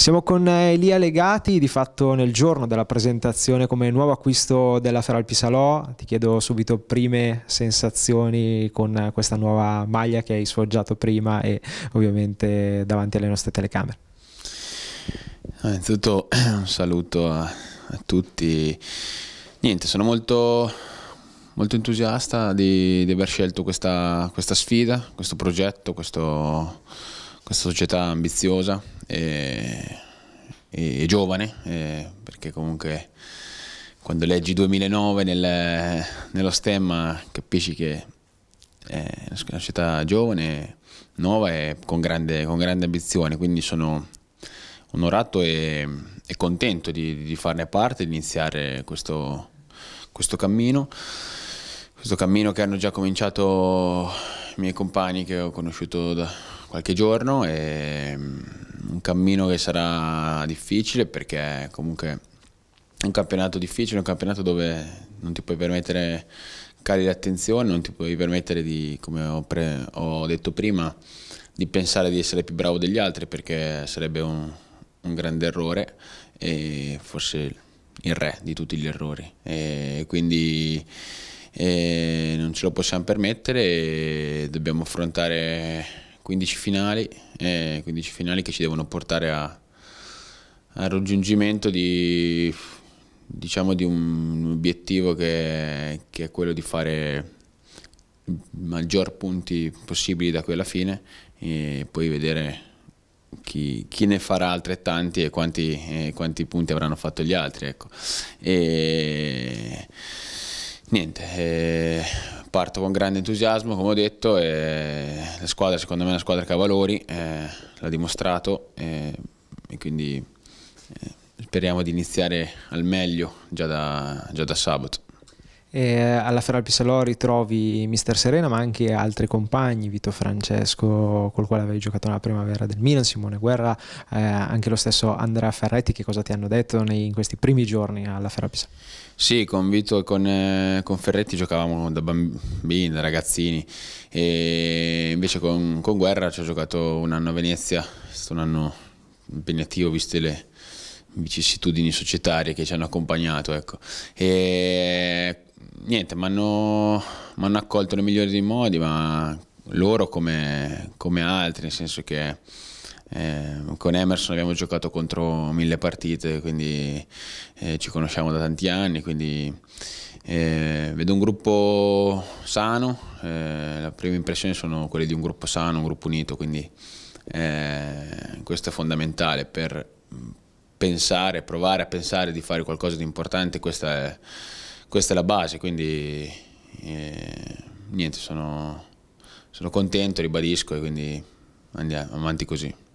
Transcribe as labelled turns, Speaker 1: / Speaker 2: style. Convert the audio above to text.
Speaker 1: Siamo con eh, Elia Legati, di fatto nel giorno della presentazione come nuovo acquisto della Feralpi Salò. Ti chiedo subito prime sensazioni con questa nuova maglia che hai sfoggiato prima e ovviamente davanti alle nostre telecamere. Eh,
Speaker 2: innanzitutto un saluto a, a tutti. Niente, sono molto, molto entusiasta di, di, aver scelto questa, questa sfida, questo progetto, questo progetto questa società ambiziosa e, e, e giovane, e, eh, perché comunque quando leggi 2009 nel, nello stemma capisci che eh, è una società giovane, nuova e con grande, con grande ambizione, quindi sono onorato e, e contento di, di, farne parte, di iniziare questo, questo, cammino, questo cammino che hanno già cominciato i miei compagni che ho conosciuto da, qualche giorno e mm, un cammino che sarà difficile perché comunque è un campionato difficile, un campionato dove non ti puoi permettere cali di attenzione, non ti puoi permettere di, come ho, ho, detto prima, di pensare di essere più bravo degli altri perché sarebbe un, un grande errore e forse il re di tutti gli errori. E quindi e non ce lo possiamo permettere e dobbiamo affrontare 15 finali, eh, 15 finali che ci devono portare al raggiungimento di, diciamo, di un, un obiettivo che, che, è quello di fare il maggior punti possibili da quella fine e poi vedere chi, chi ne farà altrettanti e quanti, eh, quanti, punti avranno fatto gli altri. Ecco. E, niente, eh, parto con grande entusiasmo, come ho detto, e la squadra secondo me è una squadra che ha valori, eh, l'ha dimostrato eh, e quindi eh, speriamo di iniziare al meglio già da, già da sabato.
Speaker 1: E alla Feralpi Salori trovi Mister Serena, ma anche altri compagni, Vito Francesco, col quale avevi giocato nella primavera del Milan, Simone Guerra, eh, anche lo stesso Andrea Ferretti. Che cosa ti hanno detto nei, in questi primi giorni alla Feralpi Salori?
Speaker 2: Sì, con Vito e con, eh, con Ferretti giocavamo da bambini, da ragazzini, e invece con, con Guerra ci ho giocato un anno a Venezia, è stato un anno impegnativo, viste le vicissitudini societarie che ci hanno accompagnato. Ecco. E niente, mi hanno accolto nel migliore dei modi, ma loro come, come altri, nel senso che eh, con Emerson abbiamo giocato contro mille partite, quindi eh, ci conosciamo da tanti anni, quindi eh, vedo un gruppo sano, eh, la prima impressione sono quelle di un gruppo sano, un gruppo unito, quindi eh, questo è fondamentale per pensare, provare a pensare di fare qualcosa di importante, questa è questa è la base, quindi eh, niente, sono, sono contento, ribadisco e quindi andiamo avanti così.